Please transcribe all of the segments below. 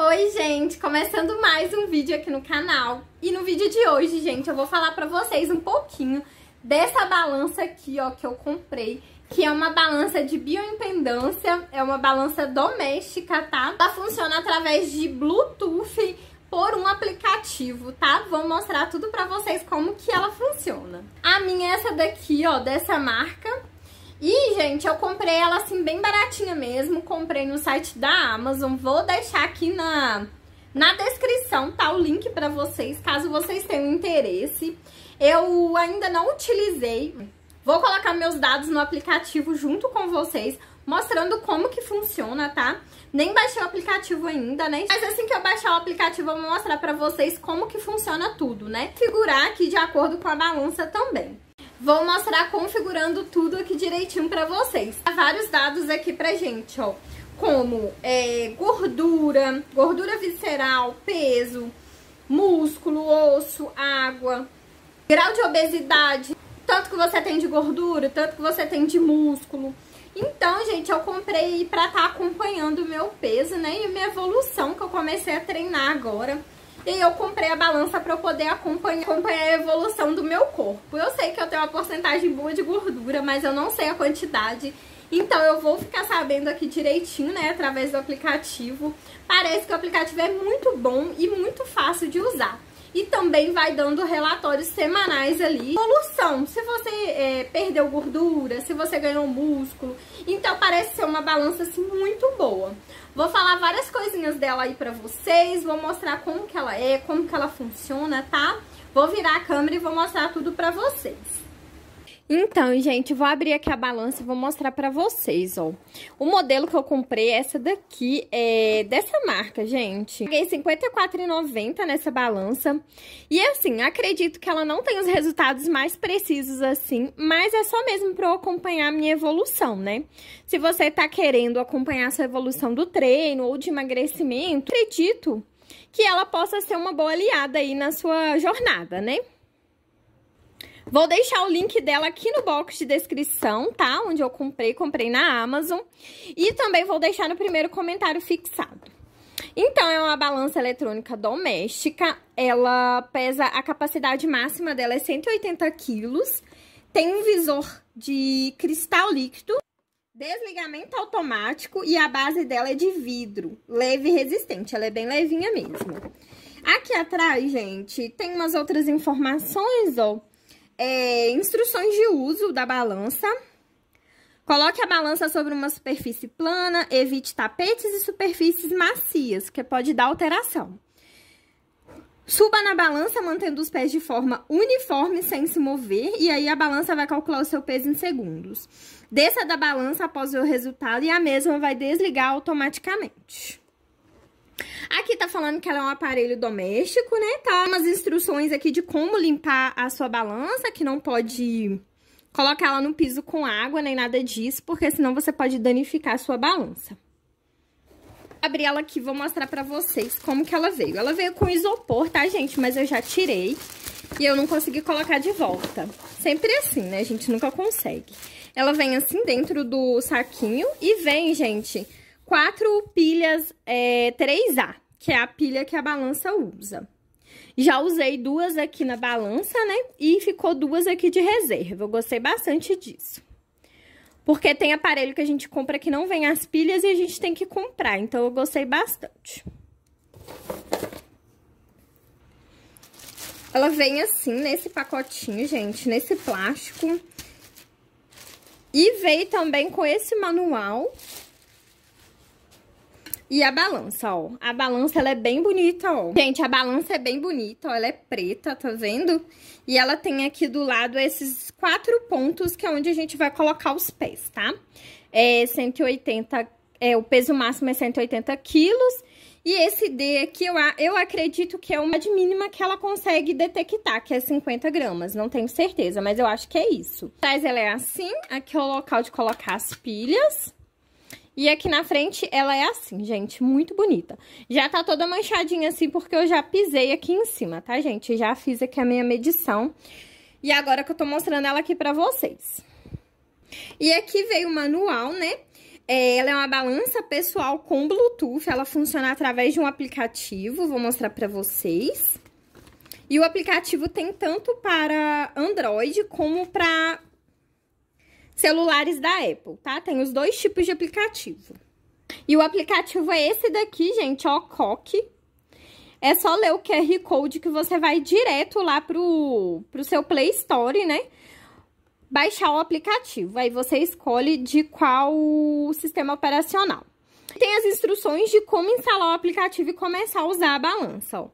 Oi, gente! Começando mais um vídeo aqui no canal. E no vídeo de hoje, gente, eu vou falar pra vocês um pouquinho dessa balança aqui, ó, que eu comprei. Que é uma balança de bioimpedância, é uma balança doméstica, tá? Ela funciona através de Bluetooth por um aplicativo, tá? Vou mostrar tudo pra vocês como que ela funciona. A minha é essa daqui, ó, dessa marca e, gente, eu comprei ela assim bem baratinha mesmo, comprei no site da Amazon, vou deixar aqui na, na descrição, tá, o link pra vocês, caso vocês tenham interesse. Eu ainda não utilizei, vou colocar meus dados no aplicativo junto com vocês, mostrando como que funciona, tá? Nem baixei o aplicativo ainda, né? Mas assim que eu baixar o aplicativo, eu vou mostrar pra vocês como que funciona tudo, né? Figurar aqui de acordo com a balança também. Vou mostrar configurando tudo aqui direitinho pra vocês. Há vários dados aqui pra gente, ó. Como é, gordura, gordura visceral, peso, músculo, osso, água, grau de obesidade, tanto que você tem de gordura, tanto que você tem de músculo. Então, gente, eu comprei pra estar tá acompanhando o meu peso, né? E minha evolução que eu comecei a treinar agora. E eu comprei a balança para eu poder acompanhar, acompanhar a evolução do meu corpo. Eu sei que eu tenho uma porcentagem boa de gordura, mas eu não sei a quantidade. Então eu vou ficar sabendo aqui direitinho, né, através do aplicativo. Parece que o aplicativo é muito bom e muito fácil de usar e também vai dando relatórios semanais ali. Evolução, se você é, perdeu gordura, se você ganhou músculo, então parece ser uma balança assim muito boa. Vou falar várias coisinhas dela aí pra vocês, vou mostrar como que ela é, como que ela funciona, tá? Vou virar a câmera e vou mostrar tudo pra vocês. Então, gente, vou abrir aqui a balança e vou mostrar pra vocês, ó. O modelo que eu comprei é essa daqui, é dessa marca, gente. Paguei R$54,90 nessa balança. E, assim, acredito que ela não tem os resultados mais precisos, assim, mas é só mesmo pra eu acompanhar a minha evolução, né? Se você tá querendo acompanhar a sua evolução do treino ou de emagrecimento, acredito que ela possa ser uma boa aliada aí na sua jornada, né? Vou deixar o link dela aqui no box de descrição, tá? Onde eu comprei, comprei na Amazon. E também vou deixar no primeiro comentário fixado. Então, é uma balança eletrônica doméstica. Ela pesa... A capacidade máxima dela é 180 quilos. Tem um visor de cristal líquido. Desligamento automático e a base dela é de vidro, leve e resistente. Ela é bem levinha mesmo. Aqui atrás, gente, tem umas outras informações, ó é, instruções de uso da balança. Coloque a balança sobre uma superfície plana, evite tapetes e superfícies macias, que pode dar alteração. Suba na balança mantendo os pés de forma uniforme sem se mover e aí a balança vai calcular o seu peso em segundos. Desça da balança após o resultado e a mesma vai desligar automaticamente. Aqui tá falando que ela é um aparelho doméstico, né? Tá umas instruções aqui de como limpar a sua balança, que não pode colocar ela no piso com água nem nada disso, porque senão você pode danificar a sua balança. Abri ela aqui, vou mostrar pra vocês como que ela veio. Ela veio com isopor, tá, gente? Mas eu já tirei e eu não consegui colocar de volta. Sempre assim, né? A gente nunca consegue. Ela vem assim dentro do saquinho e vem, gente quatro pilhas é, 3A, que é a pilha que a balança usa. Já usei duas aqui na balança, né? E ficou duas aqui de reserva. Eu gostei bastante disso. Porque tem aparelho que a gente compra que não vem as pilhas e a gente tem que comprar. Então, eu gostei bastante. Ela vem assim, nesse pacotinho, gente, nesse plástico. E veio também com esse manual, e a balança, ó. A balança, ela é bem bonita, ó. Gente, a balança é bem bonita, ó. Ela é preta, tá vendo? E ela tem aqui do lado esses quatro pontos, que é onde a gente vai colocar os pés, tá? É 180... É, o peso máximo é 180 quilos. E esse D aqui, eu, eu acredito que é uma de mínima que ela consegue detectar, que é 50 gramas. Não tenho certeza, mas eu acho que é isso. Mas ela é assim, aqui é o local de colocar as pilhas. E aqui na frente ela é assim, gente, muito bonita. Já tá toda manchadinha assim porque eu já pisei aqui em cima, tá, gente? Já fiz aqui a minha medição. E agora que eu tô mostrando ela aqui pra vocês. E aqui veio o manual, né? É, ela é uma balança pessoal com Bluetooth, ela funciona através de um aplicativo, vou mostrar pra vocês. E o aplicativo tem tanto para Android como para celulares da Apple, tá? Tem os dois tipos de aplicativo. E o aplicativo é esse daqui, gente, ó, Coque. É só ler o QR Code que você vai direto lá pro, pro seu Play Store, né? Baixar o aplicativo. Aí você escolhe de qual sistema operacional. Tem as instruções de como instalar o aplicativo e começar a usar a balança, ó.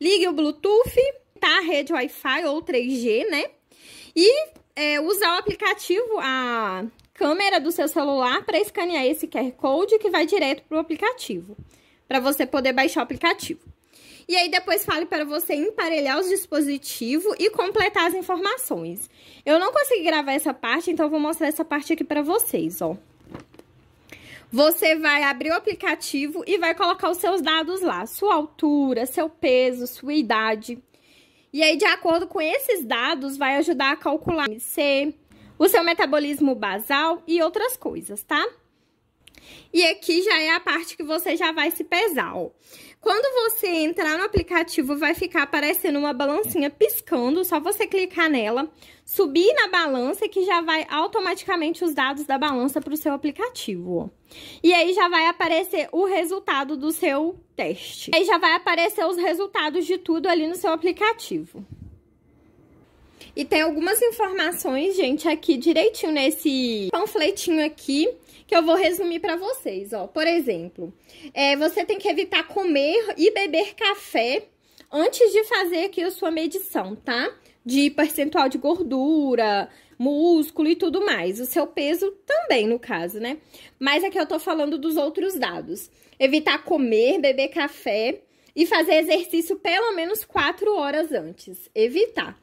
Ligue o Bluetooth, tá? A rede Wi-Fi ou 3G, né? E é, usar o aplicativo, a câmera do seu celular para escanear esse QR Code que vai direto para o aplicativo, para você poder baixar o aplicativo. E aí depois fale para você emparelhar os dispositivos e completar as informações. Eu não consegui gravar essa parte, então vou mostrar essa parte aqui para vocês, ó. Você vai abrir o aplicativo e vai colocar os seus dados lá, sua altura, seu peso, sua idade. E aí, de acordo com esses dados, vai ajudar a calcular o seu metabolismo basal e outras coisas, tá? E aqui já é a parte que você já vai se pesar, ó. Quando você entrar no aplicativo, vai ficar aparecendo uma balancinha piscando, só você clicar nela, subir na balança que já vai automaticamente os dados da balança para o seu aplicativo. Ó. E aí já vai aparecer o resultado do seu teste. Aí já vai aparecer os resultados de tudo ali no seu aplicativo. E tem algumas informações, gente, aqui direitinho nesse panfletinho aqui, que eu vou resumir para vocês, ó. Por exemplo, é, você tem que evitar comer e beber café antes de fazer aqui a sua medição, tá? De percentual de gordura, músculo e tudo mais. O seu peso também, no caso, né? Mas aqui é eu tô falando dos outros dados. Evitar comer, beber café e fazer exercício pelo menos 4 horas antes. Evitar.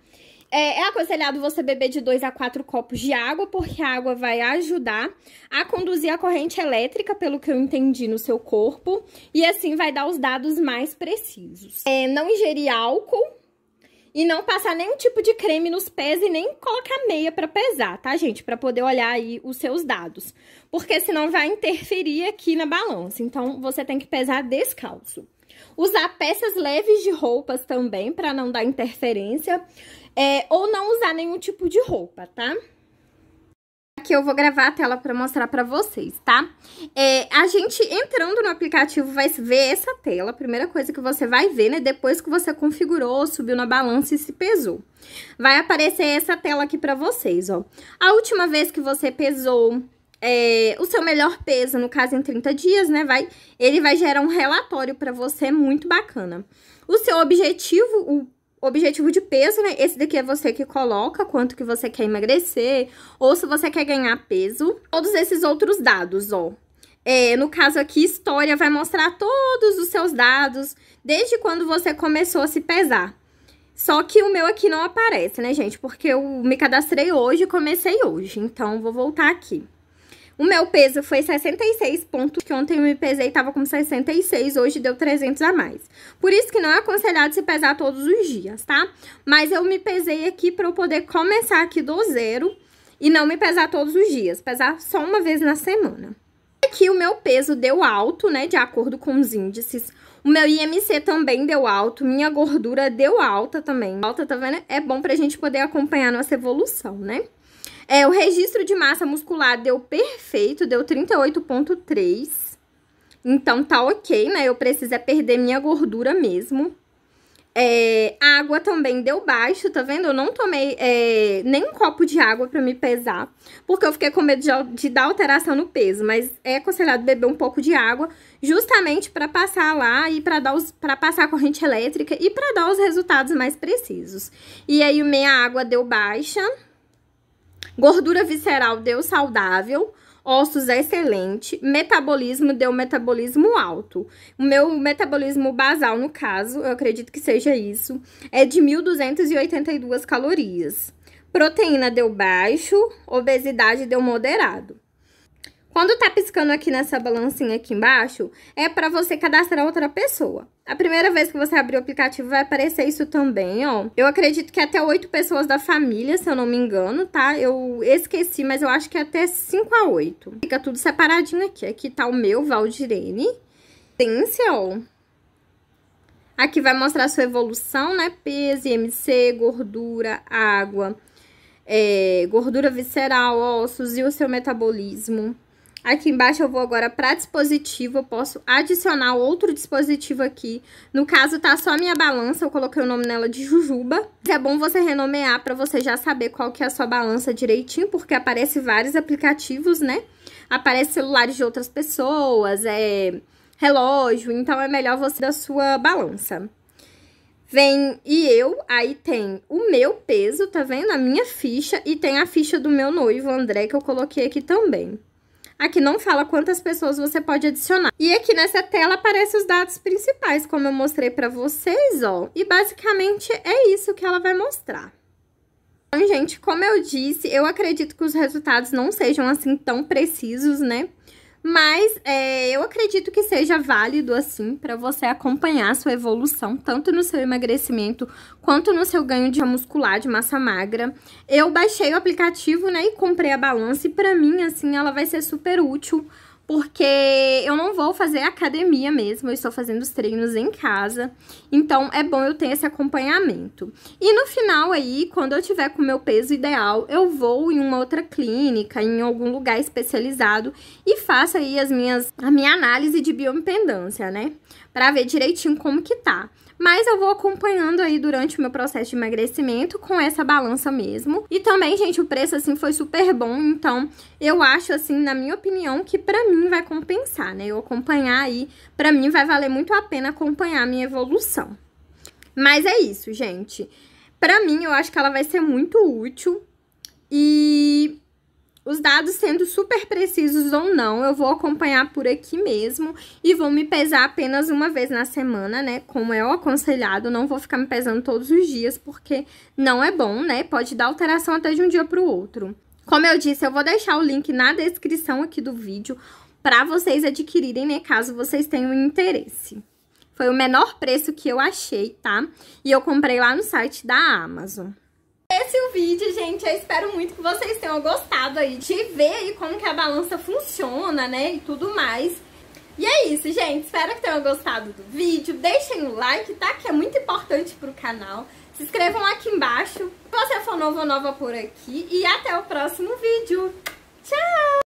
É, é, aconselhado você beber de 2 a 4 copos de água, porque a água vai ajudar a conduzir a corrente elétrica, pelo que eu entendi, no seu corpo, e assim vai dar os dados mais precisos. É, não ingerir álcool, e não passar nenhum tipo de creme nos pés e nem colocar meia para pesar, tá, gente? Para poder olhar aí os seus dados. Porque senão vai interferir aqui na balança. Então, você tem que pesar descalço. Usar peças leves de roupas também, para não dar interferência. É, ou não usar nenhum tipo de roupa, tá? Tá? aqui eu vou gravar a tela para mostrar para vocês, tá? É, a gente entrando no aplicativo vai ver essa tela, a primeira coisa que você vai ver, né? Depois que você configurou, subiu na balança e se pesou. Vai aparecer essa tela aqui para vocês, ó. A última vez que você pesou, é, o seu melhor peso, no caso em 30 dias, né? Vai, ele vai gerar um relatório para você muito bacana. O seu objetivo, o objetivo de peso, né? Esse daqui é você que coloca quanto que você quer emagrecer ou se você quer ganhar peso. Todos esses outros dados, ó. É, no caso aqui, história vai mostrar todos os seus dados, desde quando você começou a se pesar. Só que o meu aqui não aparece, né, gente? Porque eu me cadastrei hoje e comecei hoje. Então, vou voltar aqui. O meu peso foi 66 pontos, que ontem eu me pesei e tava com 66, hoje deu 300 a mais. Por isso que não é aconselhado se pesar todos os dias, tá? Mas eu me pesei aqui para eu poder começar aqui do zero e não me pesar todos os dias, pesar só uma vez na semana. Aqui o meu peso deu alto, né, de acordo com os índices. O meu IMC também deu alto, minha gordura deu alta também. Alta, tá vendo? É bom pra gente poder acompanhar nossa evolução, né? É, o registro de massa muscular deu perfeito, deu 38,3. Então tá ok, né? Eu preciso é perder minha gordura mesmo. É, a água também deu baixo, tá vendo? Eu não tomei é, nem um copo de água pra me pesar, porque eu fiquei com medo de, de dar alteração no peso. Mas é aconselhado beber um pouco de água, justamente para passar lá e para dar os, pra passar a corrente elétrica e para dar os resultados mais precisos. E aí, meia água deu baixa, Gordura visceral deu saudável, ossos excelente, metabolismo deu metabolismo alto. O meu metabolismo basal, no caso, eu acredito que seja isso, é de 1.282 calorias. Proteína deu baixo, obesidade deu moderado. Quando tá piscando aqui nessa balancinha aqui embaixo, é para você cadastrar outra pessoa. A primeira vez que você abrir o aplicativo vai aparecer isso também, ó. Eu acredito que até oito pessoas da família, se eu não me engano, tá? Eu esqueci, mas eu acho que é até 5 a 8. Fica tudo separadinho aqui. Aqui tá o meu, Valdirene. Tência, ó. Aqui vai mostrar sua evolução, né? Peso, IMC, gordura, água, é, gordura visceral, ossos e o seu metabolismo. Aqui embaixo eu vou agora para dispositivo, eu posso adicionar outro dispositivo aqui. No caso tá só a minha balança, eu coloquei o nome nela de Jujuba. É bom você renomear para você já saber qual que é a sua balança direitinho, porque aparece vários aplicativos, né? Aparece celulares de outras pessoas, é relógio, então é melhor você da sua balança. Vem e eu, aí tem o meu peso, tá vendo? A minha ficha e tem a ficha do meu noivo, André, que eu coloquei aqui também. Aqui não fala quantas pessoas você pode adicionar. E aqui nessa tela aparecem os dados principais, como eu mostrei para vocês, ó. E basicamente é isso que ela vai mostrar. Então, gente, como eu disse, eu acredito que os resultados não sejam assim tão precisos, né? Mas é, eu acredito que seja válido, assim, para você acompanhar a sua evolução, tanto no seu emagrecimento quanto no seu ganho de muscular, de massa magra. Eu baixei o aplicativo, né, e comprei a balança e pra mim, assim, ela vai ser super útil porque eu não vou fazer academia mesmo, eu estou fazendo os treinos em casa, então é bom eu ter esse acompanhamento. E no final aí, quando eu tiver com o meu peso ideal, eu vou em uma outra clínica, em algum lugar especializado e faço aí as minhas, a minha análise de bioimpedância, né? Pra ver direitinho como que tá. Mas eu vou acompanhando aí durante o meu processo de emagrecimento com essa balança mesmo. E também, gente, o preço assim foi super bom, então eu acho assim, na minha opinião, que pra mim mim vai compensar, né? Eu acompanhar aí, para mim vai valer muito a pena acompanhar a minha evolução. Mas é isso, gente. Para mim, eu acho que ela vai ser muito útil e os dados sendo super precisos ou não, eu vou acompanhar por aqui mesmo e vou me pesar apenas uma vez na semana, né? Como é o aconselhado, não vou ficar me pesando todos os dias porque não é bom, né? Pode dar alteração até de um dia para o outro. Como eu disse, eu vou deixar o link na descrição aqui do vídeo para vocês adquirirem, né, caso vocês tenham interesse. Foi o menor preço que eu achei, tá? E eu comprei lá no site da Amazon. Esse é o vídeo, gente. Eu espero muito que vocês tenham gostado aí de ver aí como que a balança funciona, né, e tudo mais. E é isso, gente. Espero que tenham gostado do vídeo. Deixem o like, tá? Que é muito importante pro canal. Se inscrevam aqui embaixo. Se você for novo ou nova por aqui. E até o próximo vídeo. Tchau!